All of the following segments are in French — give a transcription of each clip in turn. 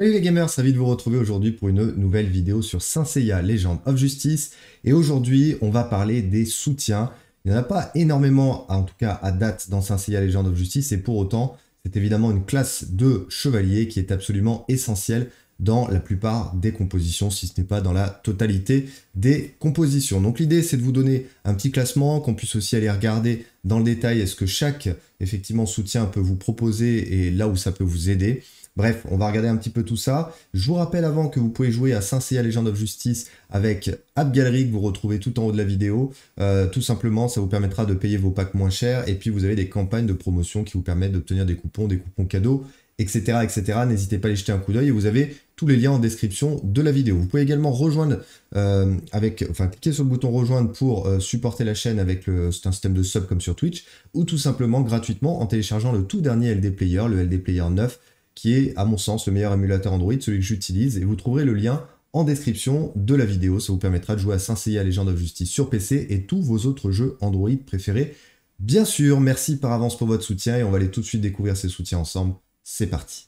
Salut les gamers, ravi de vous retrouver aujourd'hui pour une nouvelle vidéo sur Saint Seiya Legend of Justice. Et aujourd'hui, on va parler des soutiens. Il n'y en a pas énormément, en tout cas à date, dans Saint Seiya Legend of Justice. Et pour autant, c'est évidemment une classe de chevalier qui est absolument essentielle dans la plupart des compositions, si ce n'est pas dans la totalité des compositions. Donc l'idée, c'est de vous donner un petit classement, qu'on puisse aussi aller regarder dans le détail est-ce que chaque effectivement soutien peut vous proposer et là où ça peut vous aider. Bref, on va regarder un petit peu tout ça. Je vous rappelle avant que vous pouvez jouer à saint Seiya Legend of Justice avec App Gallery que vous retrouvez tout en haut de la vidéo. Euh, tout simplement, ça vous permettra de payer vos packs moins chers et puis vous avez des campagnes de promotion qui vous permettent d'obtenir des coupons, des coupons cadeaux, etc. etc. N'hésitez pas à y jeter un coup d'œil et vous avez tous les liens en description de la vidéo. Vous pouvez également rejoindre euh, avec, enfin cliquer sur le bouton rejoindre pour euh, supporter la chaîne avec le, un système de sub comme sur Twitch ou tout simplement gratuitement en téléchargeant le tout dernier LD Player, le LD Player 9 qui est à mon sens le meilleur émulateur Android, celui que j'utilise, et vous trouverez le lien en description de la vidéo, ça vous permettra de jouer à Saint Seiya Legend of Justice sur PC et tous vos autres jeux Android préférés. Bien sûr, merci par avance pour votre soutien et on va aller tout de suite découvrir ces soutiens ensemble. C'est parti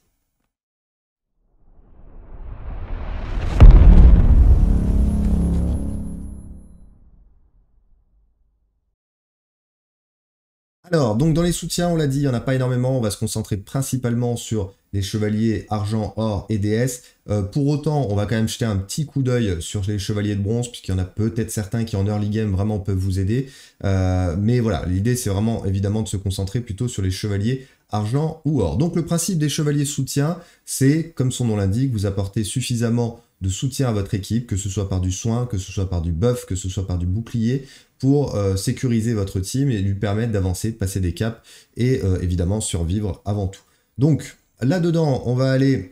Alors, donc dans les soutiens, on l'a dit, il n'y en a pas énormément. On va se concentrer principalement sur les chevaliers argent, or et DS euh, pour autant, on va quand même jeter un petit coup d'œil sur les chevaliers de bronze, puisqu'il y en a peut-être certains qui en early game vraiment peuvent vous aider. Euh, mais voilà, l'idée c'est vraiment évidemment de se concentrer plutôt sur les chevaliers argent ou or. Donc le principe des chevaliers soutien, c'est, comme son nom l'indique, vous apportez suffisamment de soutien à votre équipe, que ce soit par du soin, que ce soit par du buff, que ce soit par du bouclier, pour euh, sécuriser votre team et lui permettre d'avancer, de passer des caps et euh, évidemment survivre avant tout. Donc là-dedans, on va aller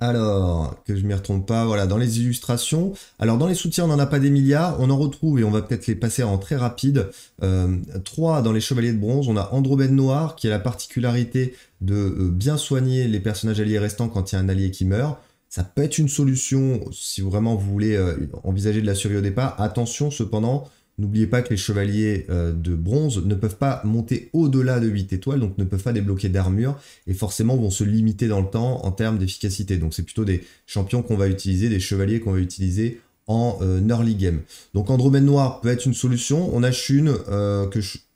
alors, que je ne m'y retombe pas, voilà, dans les illustrations. Alors, dans les soutiens, on n'en a pas des milliards, on en retrouve et on va peut-être les passer en très rapide. Euh, trois dans les Chevaliers de Bronze, on a Andromède ben Noir, qui a la particularité de euh, bien soigner les personnages alliés restants quand il y a un allié qui meurt. Ça peut être une solution si vraiment vous voulez euh, envisager de la survie au départ. Attention cependant, N'oubliez pas que les chevaliers euh, de bronze ne peuvent pas monter au-delà de 8 étoiles, donc ne peuvent pas débloquer d'armure, et forcément vont se limiter dans le temps en termes d'efficacité. Donc c'est plutôt des champions qu'on va utiliser, des chevaliers qu'on va utiliser en euh, early game. Donc Andromède Noir peut être une solution. On a une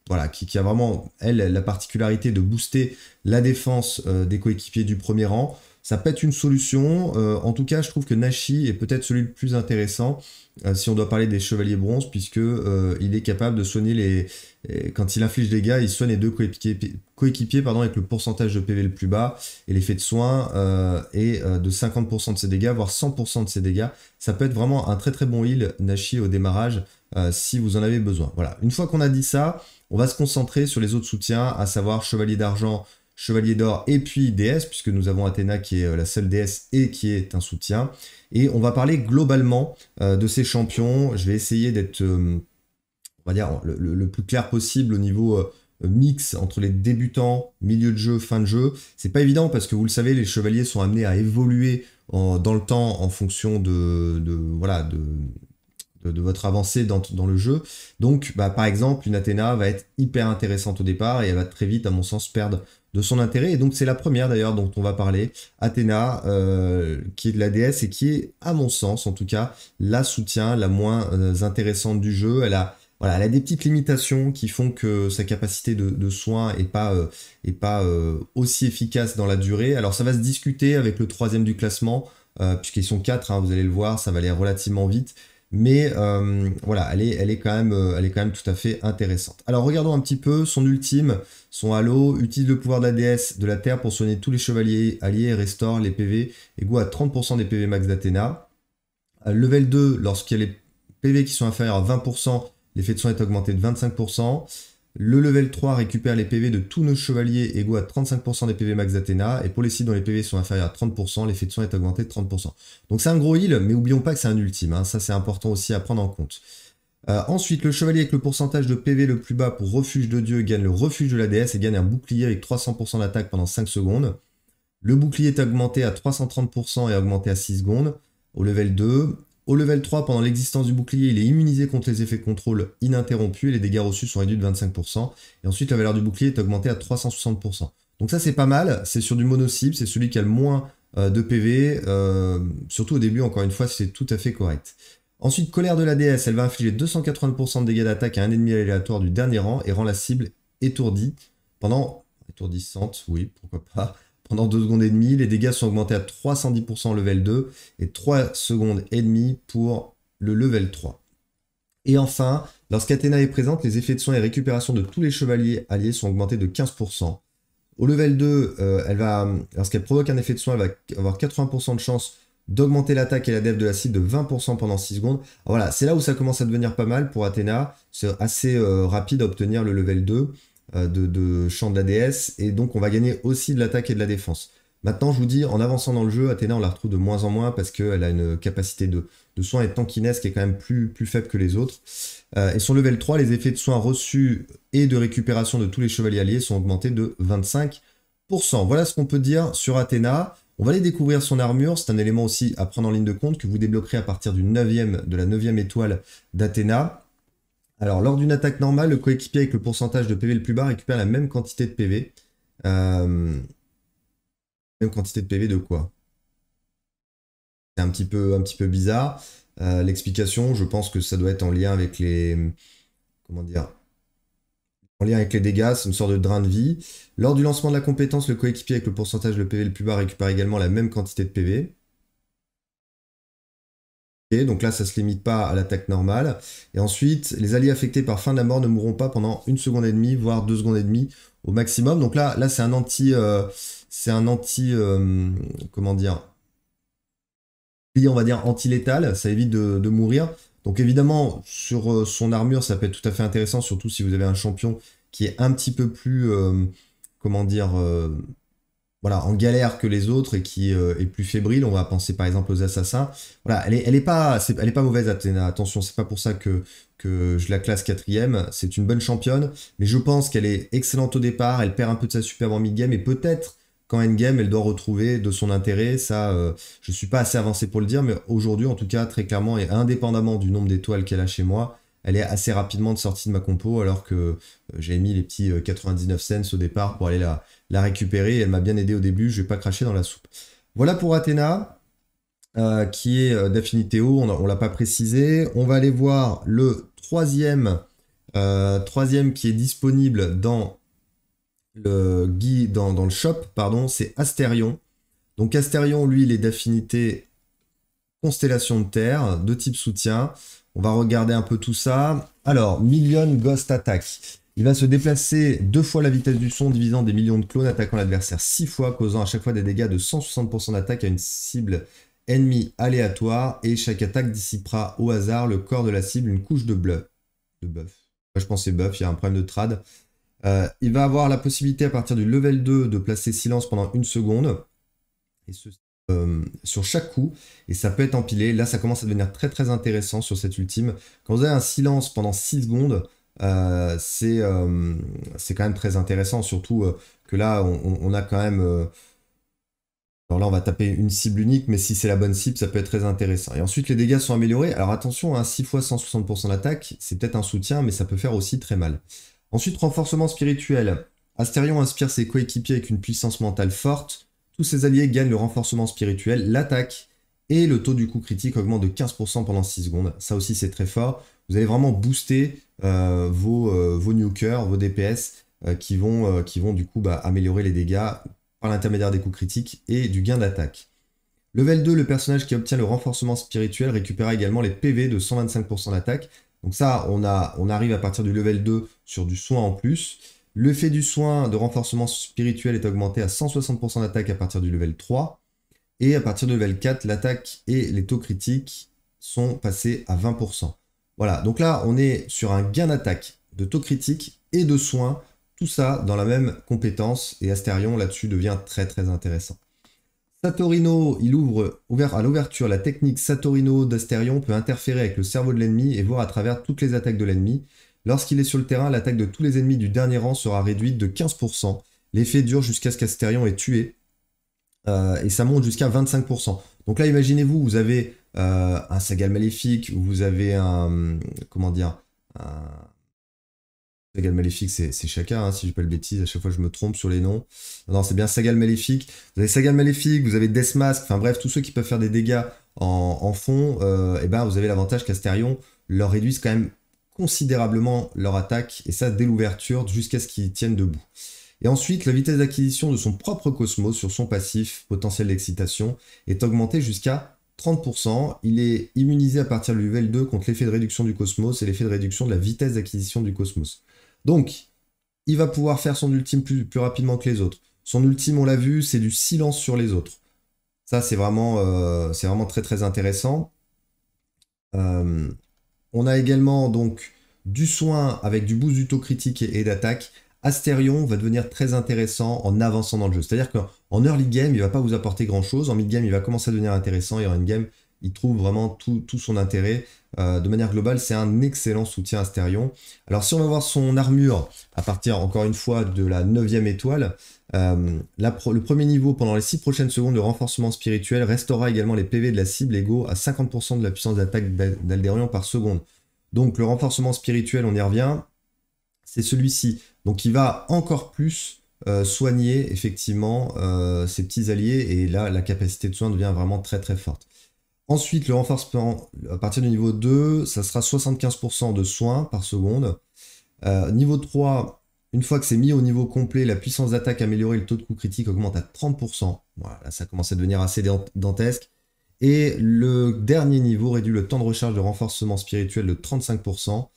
voilà, qui, a vraiment, elle, la particularité de booster la défense des coéquipiers du premier rang ça peut être une solution. Euh, en tout cas, je trouve que Nashi est peut-être celui le plus intéressant euh, si on doit parler des chevaliers bronze, puisque euh, il est capable de soigner les. quand il inflige des dégâts, il soigne les deux coéquipiers pardon, avec le pourcentage de PV le plus bas et l'effet de soin est de 50% de ses dégâts, voire 100% de ses dégâts. Ça peut être vraiment un très très bon heal Nashi au démarrage si vous en avez besoin. Voilà, une fois qu'on a dit ça, on va se concentrer sur les autres soutiens, à savoir chevalier d'argent Chevalier d'or et puis déesse, puisque nous avons Athéna qui est euh, la seule déesse et qui est un soutien. Et on va parler globalement euh, de ces champions. Je vais essayer d'être, euh, on va dire, le, plus clair possible au niveau mix entre les débutants, milieu de jeu, fin de jeu. C'est pas évident parce que vous le savez, les chevaliers sont amenés à évoluer dans le temps en fonction de, voilà votre avancée dans, le jeu. Donc, bah, par exemple, une Athéna va être hyper intéressante au départ et elle va très vite, à mon sens, perdre de son intérêt. Et donc c'est la première d'ailleurs dont on va parler, Athéna, euh, qui est de la déesse et qui est, à mon sens en tout cas, la soutien la moins euh, intéressante du jeu. Elle a, voilà, elle a des petites limitations qui font que sa capacité de, soins soin est pas, euh, pas aussi efficace dans la durée. Alors ça va se discuter avec le troisième du classement, puisqu'ils sont quatre, hein, vous allez le voir, ça va aller relativement vite mais euh, voilà, elle est, elle, est quand même, euh, elle est quand même tout à fait intéressante. Alors regardons un petit peu son ultime, son halo, utilise le pouvoir d'ADS de la Terre pour soigner tous les chevaliers alliés, restaure les PV égaux à 30% des PV max d'Athéna. Euh, level 2, lorsqu'il y a les PV qui sont inférieurs à 20%, l'effet de soin est augmenté de 25%. Le level 3 récupère les PV de tous nos chevaliers égaux à 35% des PV max d'Athéna, et pour les sites dont les PV sont inférieurs à 30%, l'effet de soin est augmenté de 30%. Donc c'est un gros heal, mais oublions pas que c'est un ultime, hein. ça c'est important aussi à prendre en compte. Euh, ensuite, le chevalier avec le pourcentage de PV le plus bas pour refuge de dieu gagne le refuge de la déesse et gagne un bouclier avec 300% d'attaque pendant 5 secondes. Le bouclier est augmenté à 330% et augmenté à 6 secondes au level 2. Au level 3, pendant l'existence du bouclier, il est immunisé contre les effets de contrôle ininterrompus et les dégâts reçus sont réduits de 25%. Et ensuite, la valeur du bouclier est augmentée à 360%. Donc ça, c'est pas mal. C'est sur du mono-cible, c'est celui qui a le moins euh, de PV. Euh, surtout au début, encore une fois, c'est tout à fait correct. Ensuite, colère de la DS, elle va infliger 280% de dégâts d'attaque à un ennemi aléatoire du dernier rang et rend la cible étourdie pendant étourdissante, oui, pourquoi pas, pendant 2 secondes et demie, les dégâts sont augmentés à 310% level 2 et 3 secondes et demie pour le level 3. Et enfin, lorsqu'Athéna est présente, les effets de soins et récupération de tous les chevaliers alliés sont augmentés de 15%. Au level 2, euh, elle va, lorsqu'elle provoque un effet de soin, elle va avoir 80% de chance d'augmenter l'attaque et la def de la cible de 20% pendant 6 secondes. voilà, c'est là où ça commence à devenir pas mal pour Athéna. C'est assez euh, rapide à obtenir le level 2. Euh, de, champ de la DS, et donc on va gagner aussi de l'attaque et de la défense. Maintenant, je vous dis, en avançant dans le jeu, Athéna, on la retrouve de moins en moins parce qu'elle a une capacité de, de soins et de tankiness qui est quand même plus, plus faible que les autres. Euh, et son level 3, les effets de soins reçus et de récupération de tous les chevaliers alliés sont augmentés de 25%. Voilà ce qu'on peut dire sur Athéna. On va aller découvrir son armure, c'est un élément aussi à prendre en ligne de compte que vous débloquerez à partir du 9 de la 9e étoile d'Athéna. Alors, lors d'une attaque normale, le coéquipier avec le pourcentage de PV le plus bas récupère la même quantité de PV. Euh, même quantité de PV de quoi C'est un petit peu, un petit peu bizarre. Euh, l'explication, je pense que ça doit être en lien avec les... Comment dire en lien avec les dégâts, c'est une sorte de drain de vie. Lors du lancement de la compétence, le coéquipier avec le pourcentage de PV le plus bas récupère également la même quantité de PV donc là, ça ne se limite pas à l'attaque normale. Et ensuite, les alliés affectés par fin de la mort ne mourront pas pendant une seconde et demie, voire deux secondes et demie au maximum. Donc là, là c'est un anti, euh, c'est un anti, euh, comment dire, on va dire anti-létal. Ça évite de, mourir. Donc évidemment, sur euh, son armure, ça peut être tout à fait intéressant, surtout si vous avez un champion qui est un petit peu plus, comment dire voilà, en galère que les autres et qui euh, est plus fébrile. On va penser par exemple aux assassins. Voilà, elle est, elle est pas, elle est pas mauvaise Athéna. Attention, c'est pas pour ça que que je la classe quatrième. C'est une bonne championne, mais je pense qu'elle est excellente au départ. Elle perd un peu de sa superbe en mid game et peut-être qu'en game elle doit retrouver de son intérêt. Ça, euh, je suis pas assez avancé pour le dire, mais aujourd'hui en tout cas très clairement et indépendamment du nombre d'étoiles qu'elle a chez moi, elle est assez rapidement de sortie de ma compo alors que euh, j'ai mis les petits 99 euh, cents au départ pour aller la, la récupérer. Elle m'a bien aidé au début, je vais pas cracher dans la soupe. Voilà pour Athéna, euh, qui est d'affinité haut, on, ne l'a pas précisé. On va aller voir le troisième, troisième qui est disponible dans le guide, dans, le shop, pardon, c'est Astérion. Donc Astérion, lui, il est d'affinité constellation de terre, de type soutien. On va regarder un peu tout ça. Alors, Million Ghost Attack. Il va se déplacer deux fois la vitesse du son, divisant des millions de clones, attaquant l'adversaire six fois, causant à chaque fois des dégâts de 160% d'attaque à une cible ennemie aléatoire, et chaque attaque dissipera au hasard le corps de la cible une couche de bleu De buff. Moi, je pensais buff, il y a un problème de trad. Euh, il va avoir la possibilité à partir du level 2 de placer silence pendant une seconde. Et ceci euh, sur chaque coup et ça peut être empilé. Là, ça commence à devenir très très intéressant sur cette ultime. Quand vous avez un silence pendant 6 secondes, euh, euh, c'est quand même très intéressant, surtout que là, on, a quand même... alors là, on va taper une cible unique, mais si c'est la bonne cible, ça peut être très intéressant. Et ensuite, les dégâts sont améliorés. Alors attention, à hein, 6 fois 160% d'attaque, c'est peut-être un soutien, mais ça peut faire aussi très mal. Ensuite, renforcement spirituel. Astérion inspire ses coéquipiers avec une puissance mentale forte. Tous ces alliés gagnent le renforcement spirituel, l'attaque et le taux du coup critique augmente de 15% pendant 6 secondes. Ça aussi c'est très fort. Vous allez vraiment booster euh, vos, euh, vos nukers, vos DPS euh, qui, vont, qui vont du coup bah, améliorer les dégâts par l'intermédiaire des coups critiques et du gain d'attaque. Level 2, le personnage qui obtient le renforcement spirituel récupère également les PV de 125% d'attaque. Donc ça, on, a, on arrive à partir du level 2 sur du soin en plus. Le fait du soin de renforcement spirituel est augmenté à 160% d'attaque à partir du level 3. Et à partir du level 4, l'attaque et les taux critiques sont passés à 20%. Voilà, donc là, on est sur un gain d'attaque, de taux critique et de soin. Tout ça dans la même compétence. Et Astérion, là-dessus, devient très très intéressant. Satorino, il ouvre ouvert à l'ouverture. La technique Satorino d'Astérion peut interférer avec le cerveau de l'ennemi et voir à travers toutes les attaques de l'ennemi. Lorsqu'il est sur le terrain, l'attaque de tous les ennemis du dernier rang sera réduite de 15%. L'effet dure jusqu'à ce qu'Astérion est tué. Euh, et ça monte jusqu'à 25%. Donc là, imaginez-vous, vous avez euh, un Sagal Maléfique, vous avez un... Euh, comment dire un... Sagal Maléfique, c'est chacun, hein, si je pas de bêtises, à chaque fois je me trompe sur les noms. Non, c'est bien Sagal Maléfique. Vous avez Sagal Maléfique, vous avez Deathmask, enfin bref, tous ceux qui peuvent faire des dégâts en, fond, et eh ben vous avez l'avantage qu'Astérion leur réduise quand même considérablement leur attaque, et ça dès l'ouverture jusqu'à ce qu'ils tiennent debout. Et ensuite, la vitesse d'acquisition de son propre Cosmos sur son passif, potentiel d'excitation, est augmentée jusqu'à 30%. Il est immunisé à partir du level 2 contre l'effet de réduction du Cosmos et l'effet de réduction de la vitesse d'acquisition du Cosmos. Donc, il va pouvoir faire son ultime plus, rapidement que les autres. Son ultime, on l'a vu, c'est du silence sur les autres. Ça, c'est vraiment, euh, vraiment très très intéressant. Euh, on a également donc du soin avec du boost du taux critique et, d'attaque. Astérion va devenir très intéressant en avançant dans le jeu. C'est-à-dire qu'en early game, il va pas vous apporter grand-chose. En mid game, il va commencer à devenir intéressant et en end game, il trouve vraiment tout, son intérêt. Euh, de manière globale, c'est un excellent soutien à Stérion. Alors si on va voir son armure à partir encore une fois de la 9ème étoile, euh, le premier niveau pendant les 6 prochaines secondes de renforcement spirituel restaurera également les PV de la cible égaux à 50% de la puissance d'attaque d'Alderion par seconde. Donc le renforcement spirituel, on y revient, c'est celui-ci. Donc il va encore plus euh, soigner effectivement ses petits alliés et là la capacité de soin devient vraiment très très forte. Ensuite, le renforcement à partir du niveau 2, ça sera 75% de soins par seconde. Euh, niveau 3, une fois que c'est mis au niveau complet, la puissance d'attaque améliorée, le taux de coup critique augmente à 30%. Voilà, ça commence à devenir assez dantesque. Et le dernier niveau réduit le temps de recharge de renforcement spirituel de 35%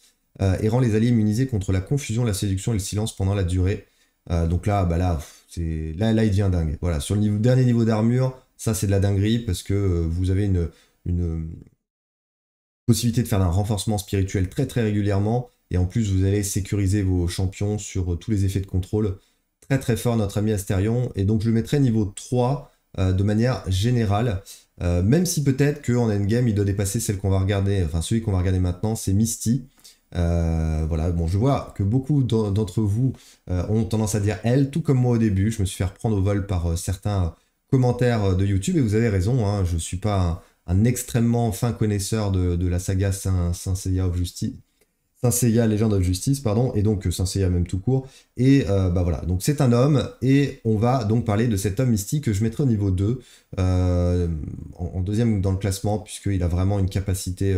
euh, et rend les alliés immunisés contre la confusion, la séduction et le silence pendant la durée. Euh, donc là, bah là, là, là, il devient dingue. Voilà, sur le dernier niveau d'armure, ça, c'est de la dinguerie parce que euh, vous avez une, possibilité de faire un renforcement spirituel très très régulièrement. Et en plus, vous allez sécuriser vos champions sur euh, tous les effets de contrôle. Très très fort, notre ami Astérion. Et donc, je le mettrai niveau 3 euh, de manière générale. même si peut-être qu'en endgame, il doit dépasser celle qu'on va regarder, enfin celui qu'on va regarder maintenant, c'est Misty. voilà, bon, je vois que beaucoup d'entre vous ont tendance à dire elle, tout comme moi au début. Je me suis fait reprendre au vol par certains commentaires euh, de YouTube. Et vous avez raison, hein, je ne suis pas un, extrêmement fin connaisseur de, la saga Saint, Seiya of Justice. Saint Seiya, Legend of Justice, pardon, et donc euh, Saint Seiya même tout court. Et euh, bah voilà, donc c'est un homme, et on va donc parler de cet homme mystique que je mettrai au niveau 2, en, deuxième dans le classement, puisqu'il a vraiment une capacité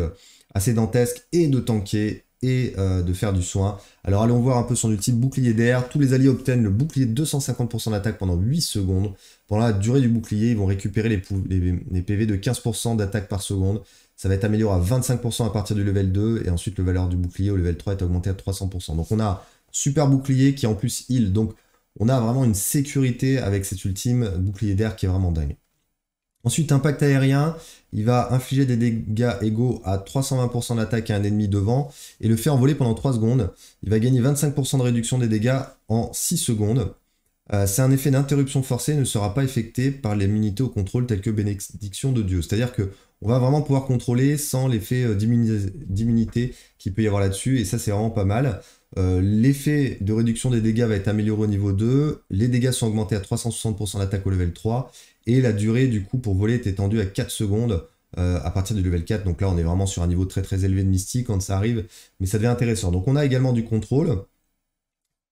assez dantesque et de tanker et de faire du soin. Alors allons voir un peu son ultime bouclier d'air. Tous les alliés obtiennent le bouclier de 250% d'attaque pendant 8 secondes la durée du bouclier, ils vont récupérer les, PV de 15% d'attaque par seconde. Ça va être amélioré à 25% à partir du level 2. Et ensuite, le valeur du bouclier au level 3 est augmenté à 300%. Donc on a super bouclier qui en plus heal. Donc on a vraiment une sécurité avec cet ultime bouclier d'air qui est vraiment dingue. Ensuite, impact aérien, il va infliger des dégâts égaux à 320% d'attaque à un ennemi devant et le fait envoler pendant 3 secondes. Il va gagner 25% de réduction des dégâts en 6 secondes. Euh, c'est un effet d'interruption forcée ne sera pas effecté par les au contrôle telles que bénédiction de Dieu. C'est-à-dire que on va vraiment pouvoir contrôler sans l'effet euh, d'immunité qu'il peut y avoir là-dessus, et ça c'est vraiment pas mal. Euh, l'effet de réduction des dégâts va être amélioré au niveau 2, les dégâts sont augmentés à 360% d'attaque au level 3, et la durée du coup pour voler est étendue à 4 secondes à partir du level 4. Donc là on est vraiment sur un niveau très très élevé de mystique quand ça arrive, mais ça devient intéressant. Donc on a également du contrôle,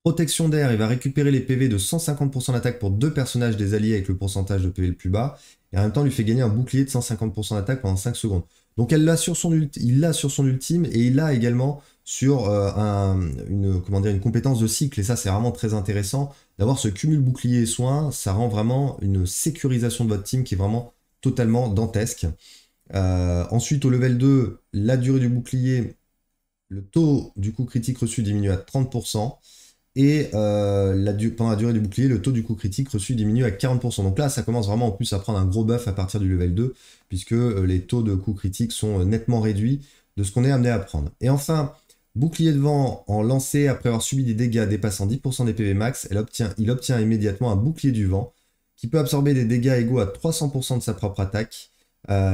Protection d'air, il va récupérer les PV de 150% d'attaque pour deux personnages des alliés avec le pourcentage de PV le plus bas. Et en même temps, lui fait gagner un bouclier de 150% d'attaque pendant 5 secondes. Donc il l'a sur son ultime et il l'a également sur euh, une, compétence de cycle. Et ça, c'est vraiment très intéressant. D'avoir ce cumul bouclier et soins, ça rend vraiment une sécurisation de votre team qui est vraiment totalement dantesque. Euh, ensuite, au level 2, la durée du bouclier, le taux du coup critique reçu diminue à 30%. Et euh, pendant la durée du bouclier, le taux du coup critique reçu diminue à 40%. Donc là, ça commence vraiment en plus à prendre un gros buff à partir du level 2, puisque euh, les taux de coup critique sont euh, nettement réduits de ce qu'on est amené à prendre. Et enfin, bouclier de vent en lancé après avoir subi des dégâts dépassant 10% des PV max, elle obtient, il obtient immédiatement un bouclier du vent qui peut absorber des dégâts égaux à 300% de sa propre attaque,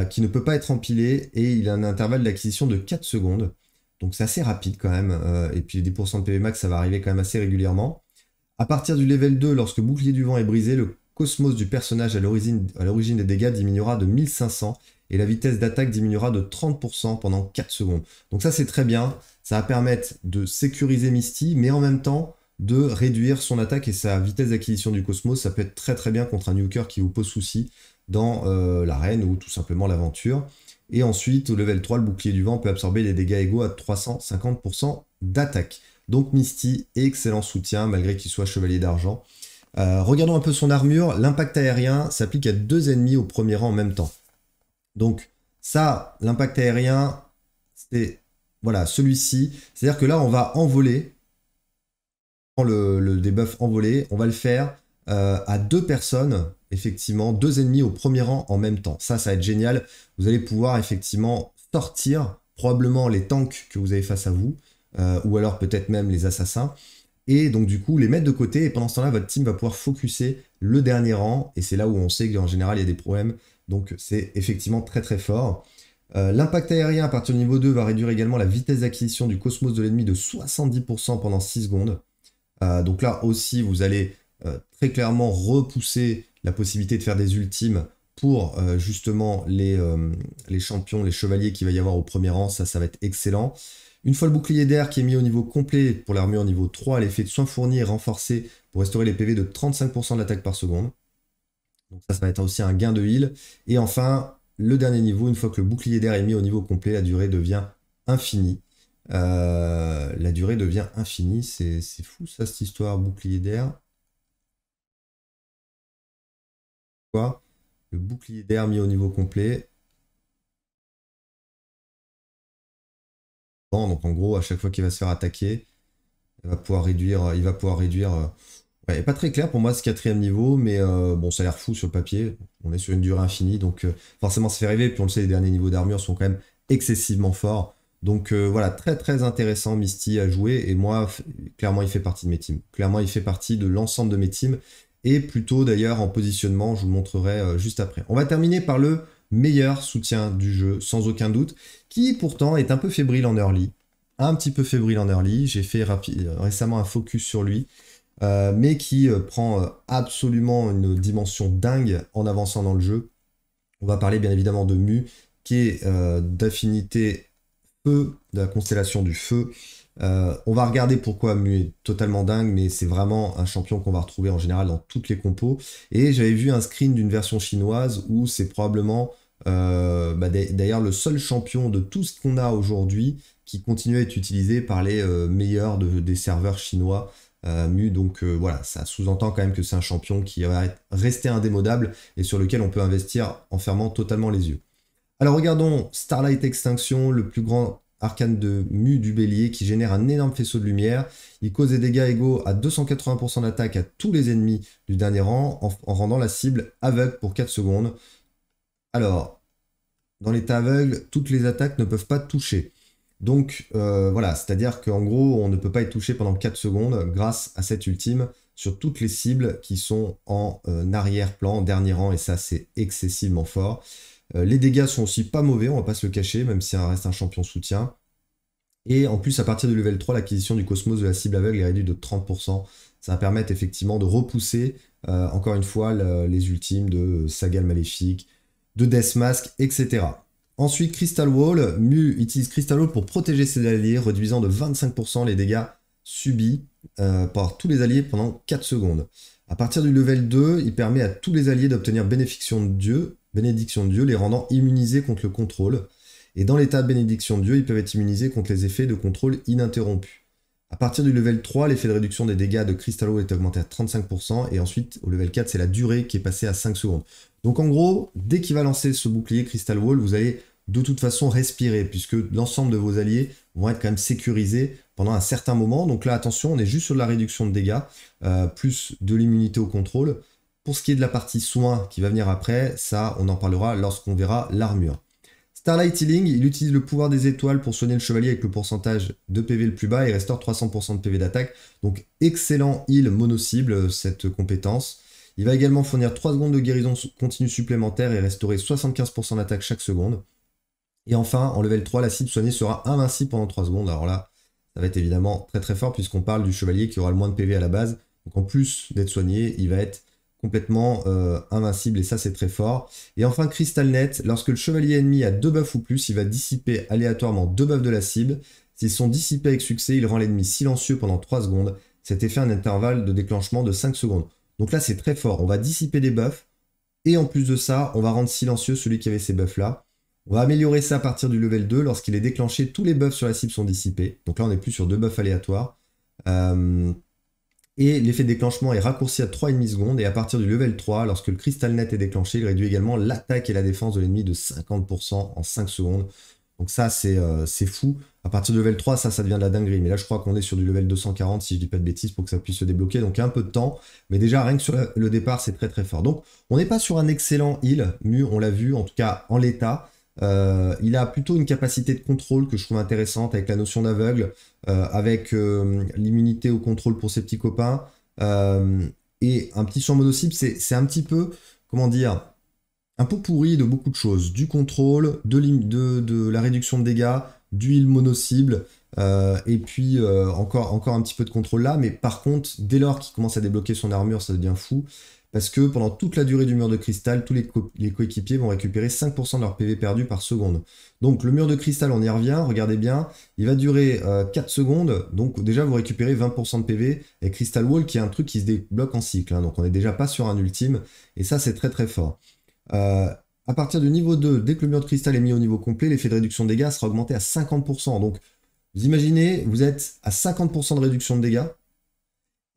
qui ne peut pas être empilé et il a un intervalle d'acquisition de 4 secondes. Donc c'est assez rapide quand même. Euh, et puis 10% de PV max, ça va arriver quand même assez régulièrement. À partir du level 2, lorsque Bouclier du Vent est brisé, le cosmos du personnage à l'origine des dégâts diminuera de 1500 et la vitesse d'attaque diminuera de 30% pendant 4 secondes. Donc ça c'est très bien, ça va permettre de sécuriser Misty, mais en même temps de réduire son attaque et sa vitesse d'acquisition du cosmos. Ça peut être très très bien contre un nuker qui vous pose souci dans euh, l'arène ou tout simplement l'aventure. Et ensuite, au level 3, le bouclier du vent peut absorber les dégâts égaux à 350% d'attaque. Donc Misty, excellent soutien, malgré qu'il soit chevalier d'argent. Euh, regardons un peu son armure. L'impact aérien s'applique à deux ennemis au premier rang en même temps. Donc ça, l'impact aérien, c'est voilà, celui-ci. C'est-à-dire que là, on va envoler. Le, le debuff envolé, on va le faire euh, à deux personnes effectivement deux ennemis au premier rang en même temps. Ça, ça va être génial. Vous allez pouvoir effectivement sortir probablement les tanks que vous avez face à vous, euh, ou alors peut-être même les assassins. Et donc du coup, les mettre de côté, et pendant ce temps-là, votre team va pouvoir focuser le dernier rang, et c'est là où on sait qu'en général, il y a des problèmes. Donc c'est effectivement très très fort. Euh, l'impact aérien à partir du niveau 2 va réduire également la vitesse d'acquisition du cosmos de l'ennemi de 70% pendant 6 secondes. Euh, donc là aussi, vous allez très clairement repousser la possibilité de faire des ultimes pour euh, justement les, euh, les, champions, les chevaliers qu'il va y avoir au premier rang, ça, ça va être excellent. Une fois le bouclier d'air qui est mis au niveau complet pour l'armure niveau 3, l'effet de soin fourni est renforcé pour restaurer les PV de 35% de l'attaque par seconde. Donc ça, ça va être aussi un gain de heal. Et enfin, le dernier niveau, une fois que le bouclier d'air est mis au niveau complet, la durée devient infinie. Euh, la durée devient infinie, c'est fou ça cette histoire, bouclier d'air. Le bouclier d'air mis au niveau complet. Bon, donc en gros, à chaque fois qu'il va se faire attaquer, il va pouvoir réduire. Il va pouvoir réduire. Euh, pas très clair pour moi ce quatrième niveau, mais euh, bon, ça a l'air fou sur le papier. On est sur une durée infinie, donc euh, forcément, ça fait rêver. Puis on le sait, les derniers niveaux d'armure sont quand même excessivement forts. Donc voilà, très très intéressant Misty à jouer. Et moi, clairement, il fait partie de mes teams. Clairement, il fait partie de l'ensemble de mes teams et plutôt d'ailleurs en positionnement, je vous montrerai euh, juste après. On va terminer par le meilleur soutien du jeu, sans aucun doute, qui pourtant est un peu fébrile en early. Un petit peu fébrile en early, j'ai fait euh, récemment un focus sur lui, euh, mais qui prend absolument une dimension dingue en avançant dans le jeu. On va parler bien évidemment de Mu, qui est d'affinité feu, de la constellation du feu, euh, on va regarder pourquoi Mu est totalement dingue, mais c'est vraiment un champion qu'on va retrouver en général dans toutes les compos. Et j'avais vu un screen d'une version chinoise où c'est probablement euh, bah, d'ailleurs le seul champion de tout ce qu'on a aujourd'hui qui continue à être utilisé par les euh, meilleurs des serveurs chinois. Mu, donc voilà, ça sous-entend quand même que c'est un champion qui va rester indémodable et sur lequel on peut investir en fermant totalement les yeux. Alors regardons Starlight Extinction, le plus grand arcane de mu du bélier qui génère un énorme faisceau de lumière. Il cause des dégâts égaux à 280% d'attaque à tous les ennemis du dernier rang en, rendant la cible aveugle pour 4 secondes. Alors, dans l'état aveugle, toutes les attaques ne peuvent pas toucher. Donc euh, voilà, c'est-à-dire qu'en gros, on ne peut pas être touché pendant 4 secondes grâce à cette ultime sur toutes les cibles qui sont en euh, arrière-plan, en dernier rang, et ça c'est excessivement fort. Euh, les dégâts sont aussi pas mauvais, on va pas se le cacher, même si ça reste un champion soutien. Et en plus, à partir du level 3, l'acquisition du Cosmos de la cible aveugle est réduite de 30%. Ça va permettre effectivement de repousser, euh, encore une fois, les ultimes de Sagal Maléfique, de Death Mask, etc. Ensuite, Crystal Wall. Mu utilise Crystal Wall pour protéger ses alliés, réduisant de 25% les dégâts subis euh, par tous les alliés pendant 4 secondes. À partir du level 2, il permet à tous les alliés d'obtenir bénéfiction de Dieu bénédiction de Dieu, les rendant immunisés contre le contrôle. Et dans l'état de bénédiction de Dieu, ils peuvent être immunisés contre les effets de contrôle ininterrompus. À partir du level 3, l'effet de réduction des dégâts de wall est augmenté à 35%, et ensuite au level 4, c'est la durée qui est passée à 5 secondes. Donc en gros, dès qu'il va lancer ce bouclier Crystal Wall, vous allez de toute façon respirer, puisque l'ensemble de vos alliés vont être quand même sécurisés pendant un certain moment. Donc là, attention, on est juste sur la réduction de dégâts, euh, plus de l'immunité au contrôle. Pour ce qui est de la partie soins qui va venir après, ça on en parlera lorsqu'on verra l'armure. Starlight Healing, il utilise le pouvoir des étoiles pour soigner le chevalier avec le pourcentage de PV le plus bas et restaure 300% de PV d'attaque. Donc excellent heal mono-cible euh, cette compétence. Il va également fournir 3 secondes de guérison continue supplémentaire et restaurer 75% d'attaque chaque seconde. Et enfin, en level 3, la cible soignée sera invincible pendant 3 secondes. Alors là, ça va être évidemment très très fort puisqu'on parle du chevalier qui aura le moins de PV à la base. Donc en plus d'être soigné, il va être complètement euh, invincible et ça c'est très fort. Et enfin Crystal Net, lorsque le chevalier ennemi a deux buffs ou plus, il va dissiper aléatoirement deux buffs de la cible. S'ils sont dissipés avec succès, il rend l'ennemi silencieux pendant 3 secondes. Cet effet a un intervalle de déclenchement de 5 secondes. Donc là c'est très fort, on va dissiper des buffs et en plus de ça, on va rendre silencieux celui qui avait ces buffs là. On va améliorer ça à partir du level 2, lorsqu'il est déclenché, tous les buffs sur la cible sont dissipés. Donc là on n'est plus sur deux buffs aléatoires. Euh et l'effet déclenchement est raccourci à 3,5 secondes et à partir du level 3, lorsque le cristal net est déclenché, il réduit également l'attaque et la défense de l'ennemi de 50% en 5 secondes. Donc ça euh, c'est fou. À partir du level 3, ça ça devient de la dinguerie. Mais là je crois qu'on est sur du level 240 si je dis pas de bêtises pour que ça puisse se débloquer. Donc un peu de temps. Mais déjà rien que sur le départ c'est très très fort. Donc on n'est pas sur un excellent heal. Mu on l'a vu en tout cas en l'état. Euh, il a plutôt une capacité de contrôle que je trouve intéressante avec la notion d'aveugle. Euh, avec euh, l'immunité au contrôle pour ses petits copains. Euh, et un petit champ mono cible, c'est un petit peu, comment dire, un peu pourri de beaucoup de choses, du contrôle, de, la réduction de dégâts, d'huile mono-cible, et puis encore, encore un petit peu de contrôle là, mais par contre, dès lors qu'il commence à débloquer son armure, ça devient fou. Parce que pendant toute la durée du mur de cristal, tous les, coéquipiers vont récupérer 5% de leur PV perdu par seconde. Donc le mur de cristal, on y revient, regardez bien, il va durer 4 euh, secondes, donc déjà vous récupérez 20% de PV, et Crystal Wall qui est un truc qui se débloque en cycle, hein. donc on n'est déjà pas sur un ultime, et ça c'est très très fort. Euh, à partir du niveau 2, dès que le mur de cristal est mis au niveau complet, l'effet de réduction de dégâts sera augmenté à 50%. Donc vous imaginez, vous êtes à 50% de réduction de dégâts,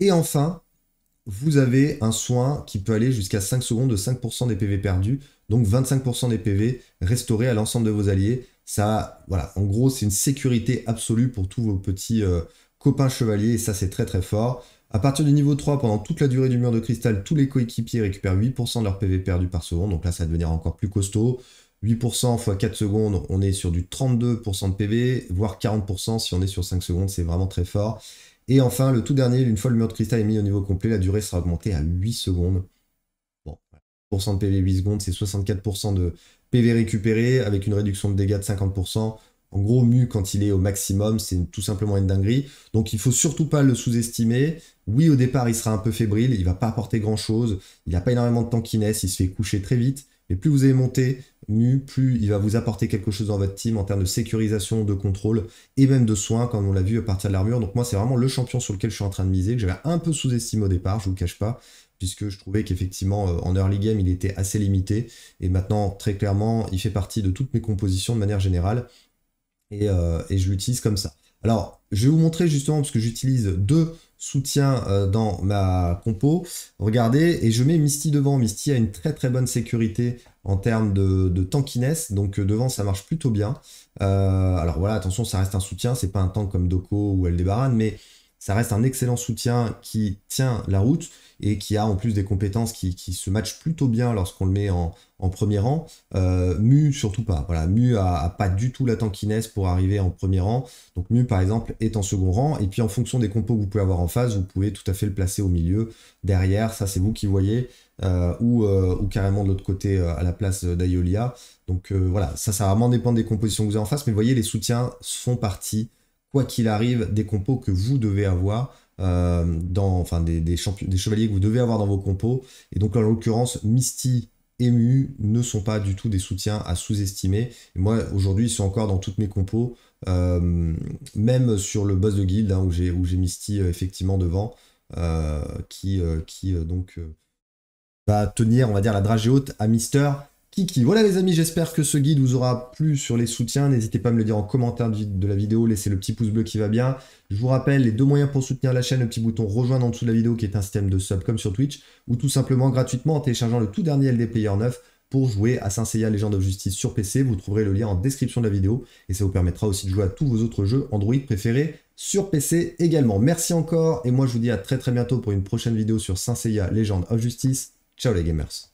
et enfin, vous avez un soin qui peut aller jusqu'à 5 secondes de 5% des PV perdus, donc 25% des PV restaurés à l'ensemble de vos alliés. Ça, voilà, en gros, c'est une sécurité absolue pour tous vos petits euh, copains chevaliers, et ça, c'est très très fort. À partir du niveau 3, pendant toute la durée du mur de cristal, tous les coéquipiers récupèrent 8% de leur PV perdu par seconde, donc là, ça va devenir encore plus costaud. 8% x 4 secondes, on est sur du 32% de PV, voire 40% si on est sur 5 secondes, c'est vraiment très fort. Et enfin, le tout dernier, une fois le mur de cristal est mis au niveau complet, la durée sera augmentée à 8 secondes. Bon, 1% de PV 8 secondes, c'est 64% de PV récupéré avec une réduction de dégâts de 50%. En gros, mu quand il est au maximum, c'est tout simplement une dinguerie. Donc il ne faut surtout pas le sous-estimer. Oui, au départ, il sera un peu fébrile, il ne va pas apporter grand-chose, il n'a pas énormément de temps tankiness, il se fait coucher très vite. Mais plus vous allez monter, plus il va vous apporter quelque chose dans votre team en termes de sécurisation, de contrôle et même de soins, comme on l'a vu à partir de l'armure. Donc moi, c'est vraiment le champion sur lequel je suis en train de miser, que j'avais un peu sous-estimé au départ, je vous le cache pas, puisque je trouvais qu'effectivement, euh, en early game, il était assez limité. Et maintenant, très clairement, il fait partie de toutes mes compositions de manière générale. Et, euh, et je l'utilise comme ça. Alors, je vais vous montrer justement, parce que j'utilise deux soutien euh, dans ma compo. Regardez, et je mets Misty devant. Misty a une très très bonne sécurité en termes de, tankiness, donc euh, devant ça marche plutôt bien. Euh, alors voilà, attention, ça reste un soutien, c'est pas un tank comme Doko ou Eldebaran, mais ça reste un excellent soutien qui tient la route et qui a en plus des compétences qui, se matchent plutôt bien lorsqu'on le met en, premier rang. Euh, Mu, surtout pas. Voilà, Mu a, pas du tout la tankiness pour arriver en premier rang. Donc Mu, par exemple, est en second rang. Et puis en fonction des compos que vous pouvez avoir en face, vous pouvez tout à fait le placer au milieu, derrière. Ça, c'est vous qui voyez. Euh, euh, ou, carrément de l'autre côté à la place d'Aiolia. Donc voilà, ça, ça va vraiment dépendre des compositions que vous avez en face. Mais vous voyez, les soutiens sont partis quoi qu'il arrive, des compos que vous devez avoir. Euh, dans, enfin, des, des, chevaliers que vous devez avoir dans vos compos. Et donc, en l'occurrence, Misty et Mu ne sont pas du tout des soutiens à sous-estimer. Moi, aujourd'hui, ils sont encore dans toutes mes compos, euh, même sur le boss de guild, hein, où j'ai Misty euh, effectivement devant, qui, qui donc va tenir, on va dire, la dragée haute à Mister, Kiki. Voilà les amis, j'espère que ce guide vous aura plu sur les soutiens. N'hésitez pas à me le dire en commentaire de la vidéo, laissez le petit pouce bleu qui va bien. Je vous rappelle les deux moyens pour soutenir la chaîne, le petit bouton rejoindre en dessous de la vidéo qui est un système de sub comme sur Twitch, ou tout simplement gratuitement en téléchargeant le tout dernier LD Player 9 pour jouer à Saint Seiya Legend of Justice sur PC. Vous trouverez le lien en description de la vidéo et ça vous permettra aussi de jouer à tous vos autres jeux Android préférés sur PC également. Merci encore et moi je vous dis à très très bientôt pour une prochaine vidéo sur Saint Seiya Legend of Justice. Ciao les gamers